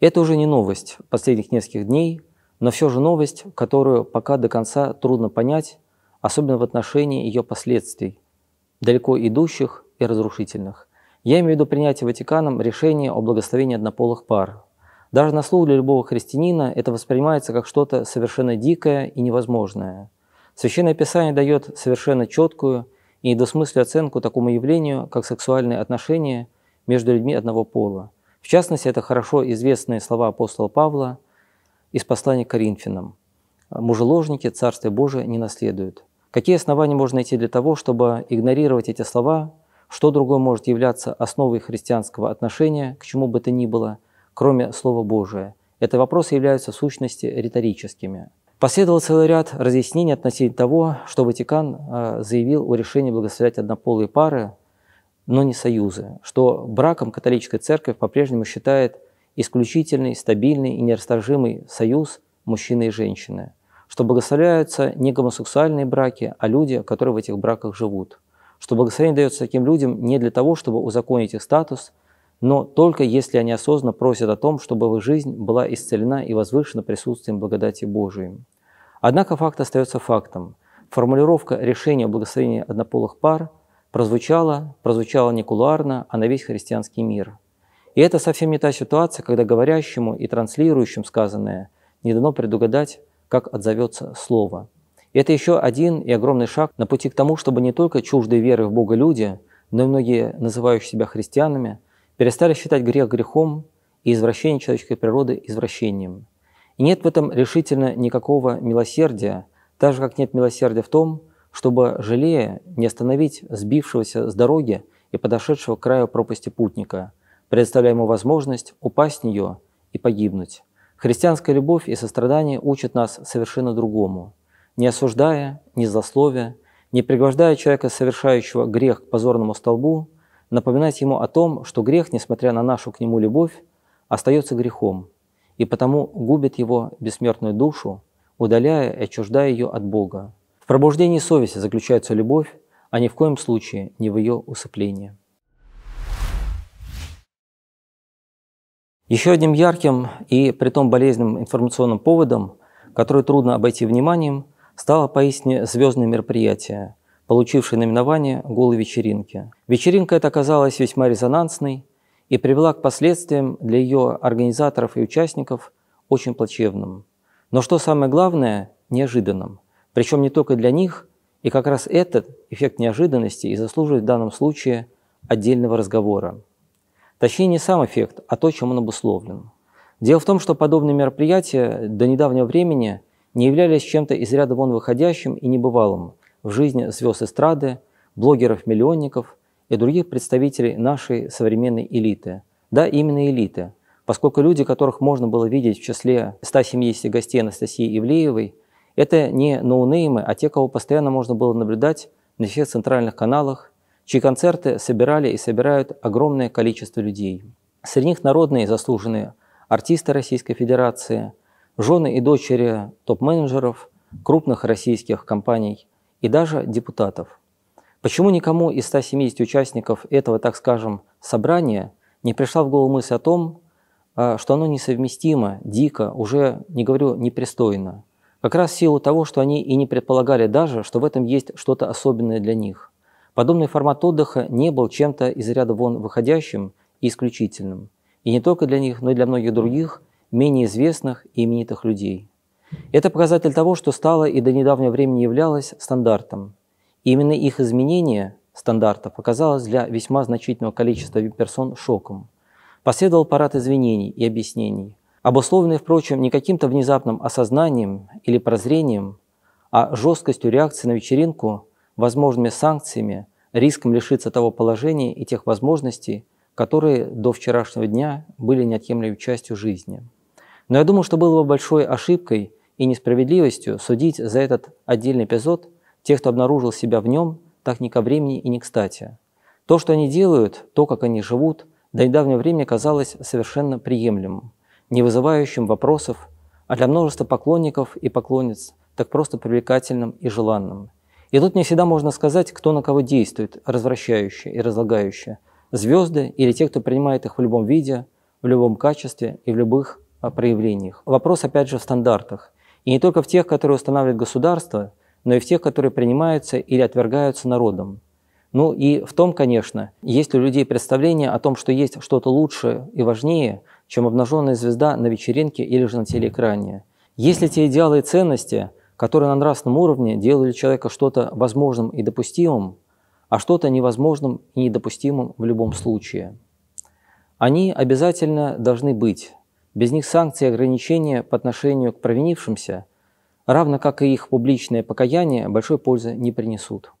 Это уже не новость последних нескольких дней, но все же новость, которую пока до конца трудно понять, особенно в отношении ее последствий, далеко идущих и разрушительных. Я имею в виду принятие Ватиканом решения о благословении однополых пар. Даже на слух для любого христианина это воспринимается как что-то совершенно дикое и невозможное. Священное Писание дает совершенно четкую и недосмысленную оценку такому явлению, как сексуальные отношения между людьми одного пола. В частности, это хорошо известные слова апостола Павла из послания к Коринфянам. «Мужеложники Царствие Божие не наследуют». Какие основания можно найти для того, чтобы игнорировать эти слова, что другое может являться основой христианского отношения к чему бы то ни было, кроме Слова Божия? Эти вопросы являются в сущности риторическими. Последовал целый ряд разъяснений относительно того, что Ватикан э, заявил о решении благословлять однополые пары но не союзы, что браком католическая церковь по-прежнему считает исключительный, стабильный и нерасторжимый союз мужчины и женщины, что благословляются не гомосексуальные браки, а люди, которые в этих браках живут, что благословение дается таким людям не для того, чтобы узаконить их статус, но только если они осознанно просят о том, чтобы их жизнь была исцелена и возвышена присутствием благодати Божией. Однако факт остается фактом. Формулировка решения о благословении однополых пар – прозвучало, прозвучало не куларно, а на весь христианский мир. И это совсем не та ситуация, когда говорящему и транслирующим сказанное не дано предугадать, как отзовется слово. И это еще один и огромный шаг на пути к тому, чтобы не только чуждые веры в Бога люди, но и многие, называющие себя христианами, перестали считать грех грехом и извращение человеческой природы извращением. И нет в этом решительно никакого милосердия, так же, как нет милосердия в том, чтобы, жалея, не остановить сбившегося с дороги и подошедшего к краю пропасти путника, предоставляя ему возможность упасть в нее и погибнуть. Христианская любовь и сострадание учат нас совершенно другому. Не осуждая, не злословя, не пригвождая человека, совершающего грех к позорному столбу, напоминать ему о том, что грех, несмотря на нашу к нему любовь, остается грехом, и потому губит его бессмертную душу, удаляя и отчуждая ее от Бога. В пробуждении совести заключается любовь, а ни в коем случае не в ее усыплении. Еще одним ярким и при притом болезненным информационным поводом, который трудно обойти вниманием, стало поистине звездное мероприятие, получившее наименование «Голые вечеринки». Вечеринка эта оказалась весьма резонансной и привела к последствиям для ее организаторов и участников очень плачевным. Но что самое главное – неожиданным. Причем не только для них, и как раз этот эффект неожиданности и заслуживает в данном случае отдельного разговора. Точнее, не сам эффект, а то, чем он обусловлен. Дело в том, что подобные мероприятия до недавнего времени не являлись чем-то из ряда вон выходящим и небывалым в жизни звезд эстрады, блогеров-миллионников и других представителей нашей современной элиты. Да, именно элиты, поскольку люди, которых можно было видеть в числе 170 гостей Анастасии Ивлеевой, это не ноунеймы, а те, кого постоянно можно было наблюдать на всех центральных каналах, чьи концерты собирали и собирают огромное количество людей. Среди них народные заслуженные артисты Российской Федерации, жены и дочери топ-менеджеров, крупных российских компаний и даже депутатов. Почему никому из 170 участников этого, так скажем, собрания не пришла в голову мысль о том, а, что оно несовместимо, дико, уже, не говорю, непристойно – как раз в силу того, что они и не предполагали даже, что в этом есть что-то особенное для них. Подобный формат отдыха не был чем-то из ряда вон выходящим и исключительным. И не только для них, но и для многих других, менее известных и именитых людей. Это показатель того, что стало и до недавнего времени являлось стандартом. И именно их изменение стандартов оказалось для весьма значительного количества персон шоком. Последовал парад извинений и объяснений – обусловленный, впрочем, не каким-то внезапным осознанием или прозрением, а жесткостью реакции на вечеринку, возможными санкциями, риском лишиться того положения и тех возможностей, которые до вчерашнего дня были неотъемлемой частью жизни. Но я думаю, что было бы большой ошибкой и несправедливостью судить за этот отдельный эпизод тех, кто обнаружил себя в нем, так ни ко времени и не кстати. То, что они делают, то, как они живут, до недавнего времени казалось совершенно приемлемым не вызывающим вопросов, а для множества поклонников и поклонниц так просто привлекательным и желанным. И тут не всегда можно сказать, кто на кого действует, развращающее и разлагающее, звезды или те, кто принимает их в любом виде, в любом качестве и в любых а, проявлениях. Вопрос, опять же, в стандартах. И не только в тех, которые устанавливает государство, но и в тех, которые принимаются или отвергаются народом. Ну и в том, конечно, есть у людей представление о том, что есть что-то лучшее и важнее – чем обнаженная звезда на вечеринке или же на телеэкране. Если те идеалы и ценности, которые на нравственном уровне делали человека что-то возможным и допустимым, а что-то невозможным и недопустимым в любом случае. Они обязательно должны быть. Без них санкции и ограничения по отношению к провинившимся, равно как и их публичное покаяние, большой пользы не принесут.